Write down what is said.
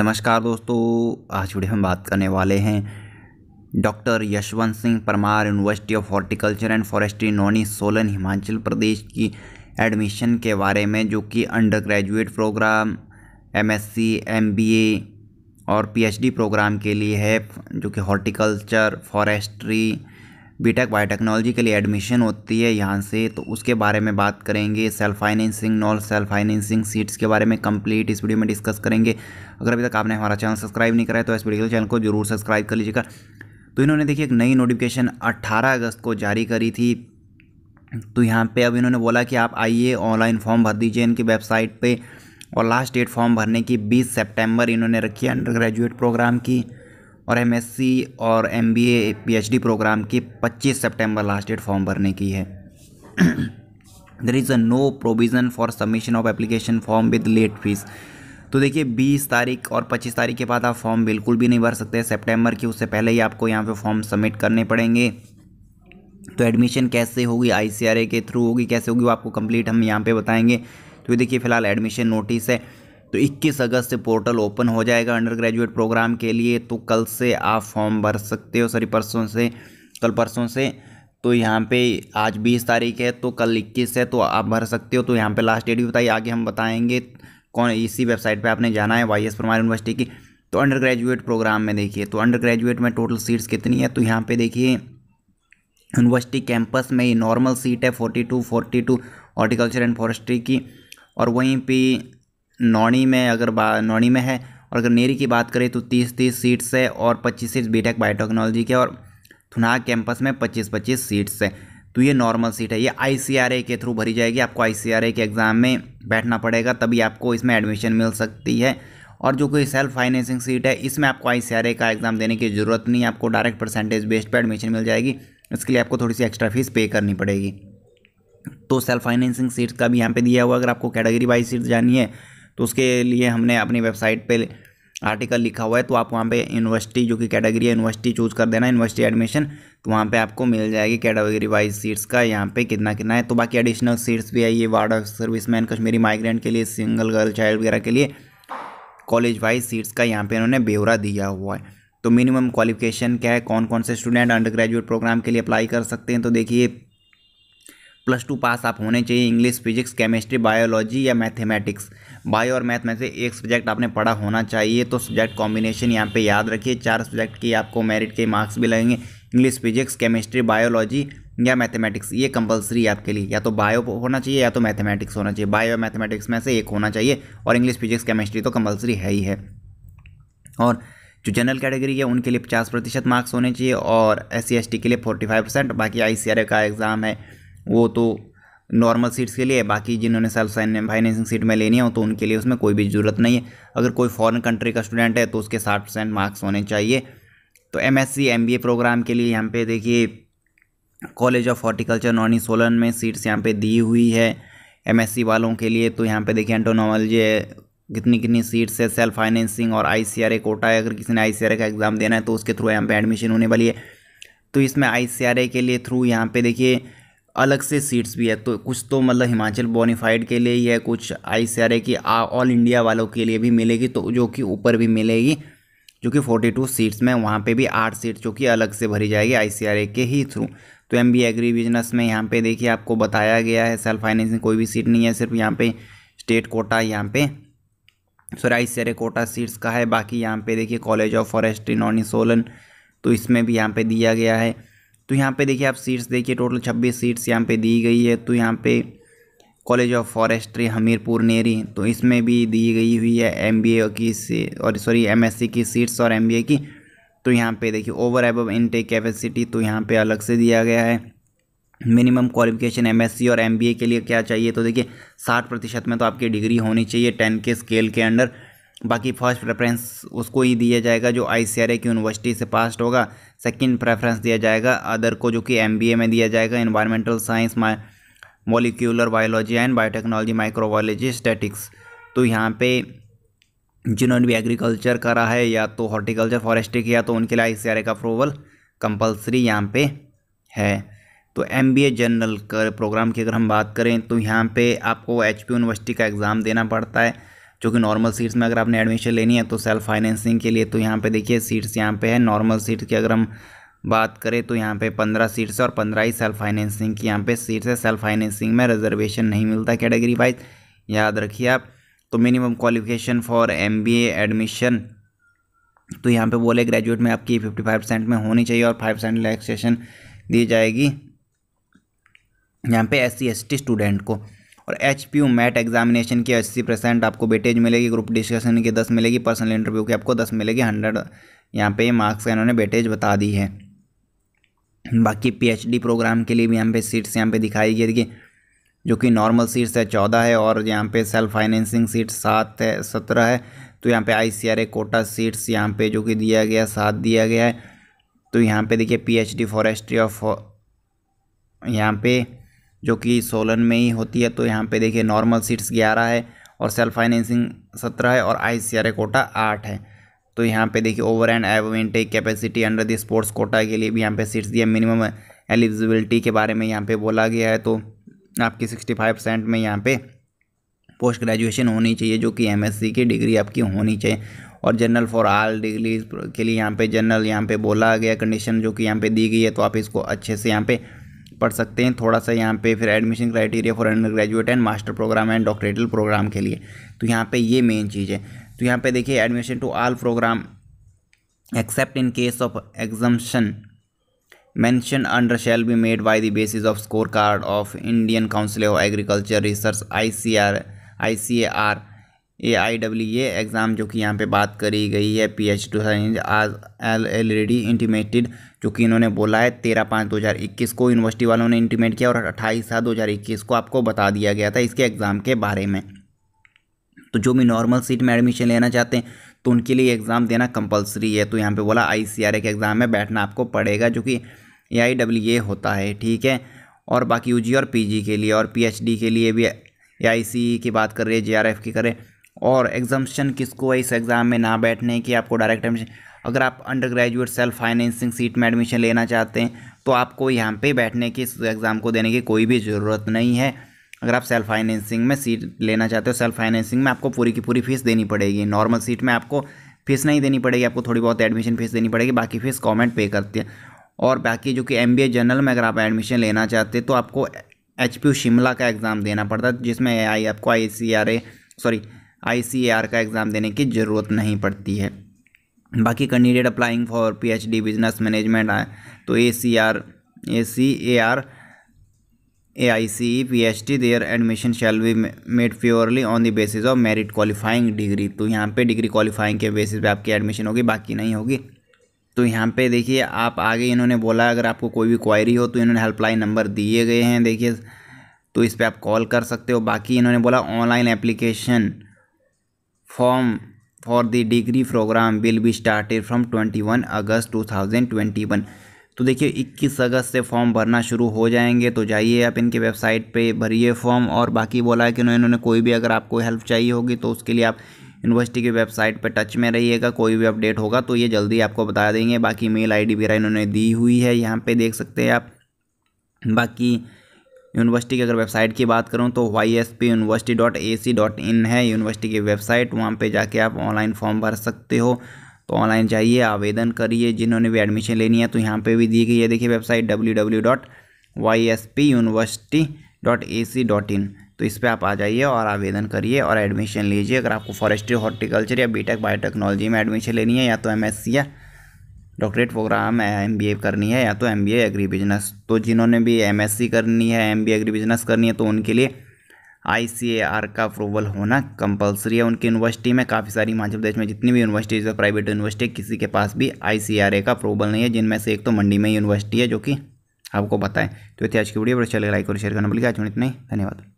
नमस्कार दोस्तों आज वीडियो हम बात करने वाले हैं doctor Yashwant Singh Parmar university of horticulture and forestry Nauni Solan Himachal Pradesh की एडमिशन के बारे में जो कि undergraduate programme MSc MBA और पीएचडी प्रोग्राम के लिए है जो कि horticulture forestry BTech biotechnology e के लिए एडमिशन होती है यहाँ से तो उसके बारे में बात करेंगे self financing non self financing seats के बारे में कंप्लीट इस वीडियो में डिस्कस करेंगे अगर अभी तक आपने हमारा चैनल सब्सक्राइब नहीं कराया तो इस वीडियो चैनल को जरूर सब्सक्राइब कर लीजिएगा तो इन्होंने देखिए एक नई नोटिफिकेशन अट्ठारह अगस्त को जारी करी थी तो यहाँ पर अब इन्होंने बोला कि आप आइए ऑनलाइन फॉर्म भर दीजिए इनकी वेबसाइट पर और लास्ट डेट फॉर्म भरने की बीस सेप्टेम्बर इन्होंने रखी है अंडर ग्रेजुएट प्रोग्राम की और एमएससी और एमबीए पीएचडी प्रोग्राम की 25 सितंबर लास्ट डेट फॉर्म भरने की है there is a no provision for submission of application form with late fees तो देखिए 20 तारीख और 25 तारीख के बाद आप फॉर्म बिल्कुल भी नहीं भर सकते सितंबर की उससे पहले ही आपको यहाँ पे फॉर्म सबमिट करने पड़ेंगे तो एडमिशन कैसे होगी आई के थ्रू होगी कैसे होगी वो आपको कंप्लीट हम यहाँ पे बताएंगे तो ये देखिए फिलहाल एडमिशन नोटिस है तो 21 अगस्त से पोर्टल ओपन हो जाएगा अंडर ग्रेजुएट प्रोग्राम के लिए तो कल से आप फॉर्म भर सकते हो सॉरी परसों से कल परसों से तो यहाँ पे आज बीस तारीख है तो कल इक्कीस है तो आप भर सकते हो तो यहाँ पे लास्ट डेट भी बताइए आगे हम बताएंगे कौन इसी वेबसाइट पे आपने जाना है वाई एस परमार यूनिवर्सिटी की तो अंडर ग्रेजुएट प्रोग्राम में देखिए तो अंडर ग्रेजुएट में टोटल सीट्स कितनी है तो यहाँ पे देखिए यूनिवर्सिटी कैंपस में नॉर्मल सीट है forty two forty two horticulture and forestry की और वहीं पर नौणी में अगर नौणी में है और अगर नेरी की बात करें तो तीस तीस सीट्स है और पच्चीस सीट्स बीटेक बायोटेक्नोलॉजी के और थुनाग कैंपस में पच्चीस पच्चीस सीट्स है तो ये नॉर्मल सीट है ये आई के थ्रू भरी जाएगी आपको आई के एग्ज़ाम में बैठना पड़ेगा तभी आपको इसमें एडमिशन मिल सकती है और जो कोई सेल्फ फाइनेंसिंग सीट है इसमें आपको आई का एग्ज़ाम देने की ज़रूरत नहीं है आपको डायरेक्ट परसेंटेज बेस्ड पर एडमिशन मिल जाएगी इसके लिए आपको थोड़ी सी एक्स्ट्रा फीस पे करनी पड़ेगी तो सेल्फ फाइनेंसिंग सीट का भी यहाँ पे दिया हुआ अगर आपको कैटेगरी वाइज सीट जानी है तो उसके लिए हमने अपनी वेबसाइट पर आर्टिकल लिखा हुआ है तो आप वहाँ पे यूनिवर्सिटी जो कि कैटेगरी है यूनिवर्सिटी चूज़ कर देना यूनिवर्सिटी एडमिशन तो वहाँ पे आपको मिल जाएगी कैटेगरी वाइज सीट्स का यहाँ पे कितना कितना है तो बाकी एडिशनल सीट्स भी है ये ward of serviceman Kashmiri migrant के लिए सिंगल गर्ल चाइल्ड वगैरह के लिए कॉलेज वाइज सीट्स का यहाँ पर इन्होंने ब्यौरा दिया हुआ है तो मिनिमम क्वालिफिकेशन क्या है कौन कौन से स्टूडेंट अंडर ग्रेजुएट प्रोग्राम के लिए अप्लाई कर सकते हैं तो देखिए प्लस टू पास आप होने चाहिए इंग्लिश फिजिक्स केमिस्ट्री बायोलॉजी या मैथमेटिक्स बायो और मैथ में से एक सब्जेक्ट आपने पढ़ा होना चाहिए तो सब्जेक्ट कॉम्बिनेशन यहाँ पे याद रखिए चार सब्जेक्ट की आपको मेरिट के मार्क्स भी लगेंगे इंग्लिश फिजिक्स केमिस्ट्री बायोलॉजी या मैथमेटिक्स ये कंपलसरी आपके लिए या तो बायो होना चाहिए या तो मैथमेटिक्स होना चाहिए बायो और मैथमेटिक्स में से एक होना चाहिए और इंग्लिश फिजिक्स केमिस्ट्री तो कंपलसरी है ही है और जो जनरल कैटेगरी है उनके लिए पचास प्रतिशत मार्क्स होने चाहिए और एस सी के लिए फोर्टी फाइव परसेंट बाकी आई का एग्ज़ाम है वो तो नॉर्मल सीट्स के लिए बाकी जिन्होंने सेल्फ फाइनेंसिंग सीट में लेनी हो तो उनके लिए उसमें कोई भी ज़रूरत नहीं है अगर कोई फॉरेन कंट्री का स्टूडेंट है तो उसके साठ परसेंट मार्क्स होने चाहिए तो एम एस प्रोग्राम के लिए यहाँ पे देखिए college of horticulture Nauni Solan में सीट्स यहाँ पे दी हुई है एम वालों के लिए तो यहाँ पे देखिए एंटोनोमोलॉजी है कितनी कितनी सीट्स है सेल्फ फाइनेंसिंग और आई कोटा है अगर किसी ने आई का एग्ज़ाम देना है तो उसके थ्रू यहाँ पर एडमिशन होने वाली है तो इसमें आई के लिए थ्रू यहाँ पर देखिए अलग से सीट्स भी है तो कुछ तो मतलब हिमाचल बोनीफाइड के लिए ही है कुछ आई सी आर ए की ऑल इंडिया वालों के लिए भी मिलेगी तो जो कि ऊपर भी मिलेगी जो कि 42 सीट्स में वहाँ पे भी आठ सीट जो कि अलग से भरी जाएगी आई के ही थ्रू तो एम बी एग्री बिजनेस में यहाँ पे देखिए आपको बताया गया है सेल्फ फाइनेंसिंग कोई भी सीट नहीं है सिर्फ यहाँ पे स्टेट कोटा यहाँ पे sorry I C quota seats का है बाकी यहाँ पे देखिए college of forestry Nauni Solan तो इसमें भी यहाँ पे दिया गया है तो यहाँ पे देखिए आप सीट्स देखिए टोटल छब्बीस सीट्स यहाँ पे दी गई है तो यहाँ पे college of forestry Hamirpur Neri तो इसमें भी दी गई हुई है एम की और सॉरी एम की सीट्स और एम की तो यहाँ पे देखिए ओवर एब इनटेक कैपेसिटी तो यहाँ पे अलग से दिया गया है मिनिमम क्वालिफिकेशन एमएससी और एमबीए के लिए क्या चाहिए तो देखिए साठ प्रतिशत में तो आपकी डिग्री होनी चाहिए टेन के स्केल के अंडर बाकी फर्स्ट प्रेफरेंस उसको ही दिया जाएगा जो आई की यूनिवर्सिटी से पास होगा सेकंड प्रेफरेंस दिया जाएगा अदर को जो कि एम में दिया जाएगा environmental science molecular biology and biotechnology microbiology statics तो यहाँ पे जिन्होंने भी एग्रीकल्चर करा है या तो हॉर्टिकल्चर फॉरेस्ट्री किया तो उनके लिए आई का अप्रूवल कंपल्सरी यहाँ पे है तो M B A general program की अगर हम बात करें तो यहाँ पे आपको एच यूनिवर्सिटी का एग्ज़ाम देना पड़ता है जो कि नॉर्मल सीट्स में अगर आपने एडमिशन लेनी है तो सेल्फ फाइनेंसिंग के लिए तो यहाँ पे देखिए सीट्स यहाँ पे है नॉर्मल सीट की अगर हम बात करें तो यहाँ पे पंद्रह सीट्स है और पंद्रह ही सेल्फ फाइनेंसिंग की यहाँ पे सीट्स है सेल्फ फाइनेंसिंग में रिजर्वेशन नहीं मिलता कैटेगरी वाइज याद रखिए आप तो minimum qualification for M admission तो यहाँ पर बोले ग्रेजुएट में आपकी फिफ्टी फाइव परसेंट में होनी चाहिए और फाइव परसेंट रिलैक्सेशन दी जाएगी यहाँ पर एस सी स्टूडेंट को और H P U MAT examination की अस्सी परसेंट आपको बेटेज मिलेगी ग्रुप डिस्कशन की दस मिलेगी पर्सनल इंटरव्यू की आपको दस मिलेगी हंड्रेड यहाँ पे मार्क्स का इन्होंने बेटेज बता दी है बाकी डी प्रोग्राम के लिए भी यहाँ पे सीट्स यहाँ पे दिखाई गई देखिए जो कि नॉर्मल सीट्स है चौदह है और यहाँ पे सेल्फ फाइनेंसिंग सीट सात है सत्रह है तो यहाँ पे आई कोटा सीट्स यहाँ पे जो कि दिया गया सात दिया गया है तो यहाँ पे देखिए पीएचडी फॉरेस्ट्री ऑफ यहाँ पे जो कि सोलन में ही होती है तो यहाँ पे देखिए नॉर्मल सीट्स ग्यारह है और सेल्फ फाइनेंसिंग सत्रह है और आई सी आर कोटा आठ है तो यहाँ पे देखिए over and above intake capacity under the sports quota के लिए भी यहाँ पे सीट्स दिया मिनिमम एलिजिबिलिटी के बारे में यहाँ पे बोला गया है तो आपकी सिक्सटी फाइव परसेंट में यहाँ पे पोस्ट ग्रेजुएशन होनी चाहिए जो कि एम की डिग्री आपकी होनी चाहिए और जनरल फॉर आल डिग्री के लिए यहाँ पर जनरल यहाँ पर बोला गया कंडीशन जो कि यहाँ पर दी गई है तो आप इसको अच्छे से यहाँ पर पढ़ सकते हैं थोड़ा सा यहाँ पे फिर admission criteria for undergraduate and master program and doctoral program के लिए तो यहाँ पे ये मेन चीज़ है तो यहाँ पे देखिए admission to all programme accept in case of under shall be made be the basis off score card of Indian council of agriculture research I C R A I W A exam जो कि यहाँ पे बात करी गई है P H two science आज L L D intimated जो कि इन्होंने बोला है तेरह पाँच दो हज़ार इक्कीस को यूनिवर्सिटी वालों ने इंटीमेट किया और अट्ठाईस सात दो हज़ार इक्कीस को आपको बता दिया गया था इसके एग्ज़ाम के बारे में तो जो भी नॉर्मल सीट में एडमिशन लेना चाहते हैं तो उनके लिए एग्ज़ाम देना कंपलसरी है तो यहाँ पर बोला आई सी आर ए के एग्ज़ाम में बैठना आपको पड़ेगा जो कि ए आई डब्ल्यू ए होता है ठीक है और बाकी यू जी और पी जी के लिए और पी एच डी के लिए भी ए आई सी की बात कर रहे हैं जे आर एफ की करें और एग्जामेशन किसको है इस एग्ज़ाम में ना बैठने की आपको डायरेक्ट एडमिशन अगर आप undergraduate self financing seat में एडमिशन लेना चाहते हैं तो आपको यहाँ पे बैठने की इस एग्ज़ाम को देने की कोई भी ज़रूरत नहीं है अगर आप सेल्फ फाइनेंसिंग में सीट लेना चाहते हो सेल्फ फाइनेंसिंग में आपको पूरी की पूरी फ़ीस देनी पड़ेगी नॉर्मल सीट में आपको फ़ीस नहीं देनी पड़ेगी आपको थोड़ी बहुत एडमिशन फ़ीस देनी पड़ेगी बाकी फ़ीस गवर्नमेंट पे करती है और बाकी जो कि एम बी ए जनरल में अगर आप एडमिशन लेना चाहते तो आपको एच पी शिमला का एग्ज़ाम देना पड़ता है जिसमें आई आपको आई सी आर ए सॉरी आई का एग्ज़ाम देने की ज़रूरत नहीं पड़ती है बाकी candidate applying for PhD business management तो A C R A C A R A I C E P H D their admission shall be made purely on the basis of merit qualifying degree तो यहाँ पे degree qualifying के basis पे आपकी admission होगी बाकी नहीं होगी तो यहाँ पे देखिए आप आगे इन्होंने बोला अगर आपको कोई भी क्वायरी हो तो इन्होंने हेल्पलाइन नंबर दिए गए हैं देखिए तो इस पर आप कॉल कर सकते हो बाकी इन्होंने बोला online application for the degree program will be started started twenty 21 August 2021 तो देखिए 21 अगस्त से फॉर्म भरना शुरू हो जाएंगे तो जाइए आप इनके वेबसाइट पे भरिए फॉर्म और बाकी बोला है कि इन्होंने कोई भी अगर आपको हेल्प चाहिए होगी तो उसके लिए आप यूनिवर्सिटी की वेबसाइट पर टच में रहिएगा कोई भी अपडेट होगा तो ये जल्दी आपको बता देंगे बाकी मेल आईडी वगैरह इन्होंने दी हुई है यहाँ पे देख सकते हैं आप बाकी यूनिवर्सिटी की अगर वेबसाइट की बात करूँ तो Y S P university dot A C dot in है यूनिवर्सिटी की वेबसाइट वहाँ पर जाके आप ऑनलाइन फॉर्म भर सकते हो तो ऑनलाइन जाइए आवेदन करिए जिन्होंने भी एडमिशन लेनी है तो यहाँ पे भी दी गई है देखिए website W W dot Y S P university dot A C dot in तो इस पर आप आ जाइए और आवेदन करिए और एडमिशन लीजिए अगर आपको फॉरेस्ट्री हॉर्टिकल्चर या बीटेक बायोटेक्नोलॉजी में एडमिशन लेनी है या तो एम एस सी या डॉक्टरेट प्रोग्राम एम करनी है या तो एम एग्री बिजनेस तो जिन्होंने भी एम करनी है एम एग्री बिजनेस करनी है तो उनके लिए आई का अप्रूवल होना कंपलसरी है उनकी यूनिवर्सिटी में काफ़ी सारी हिमाचल प्रदेश में जितनी भी यूनिवर्सिटीज़ है प्राइवेट यूनिवर्सिटी किसी के पास भी आई का अप्रूवल नहीं है जिनमें से एक तो मंडी में यूनिवर्सिटी है जो कि आपको बताएं तो इतिहास की वीडियो पर चले लाइक और शेयर करना भूलिए आज इतना ही धन्यवाद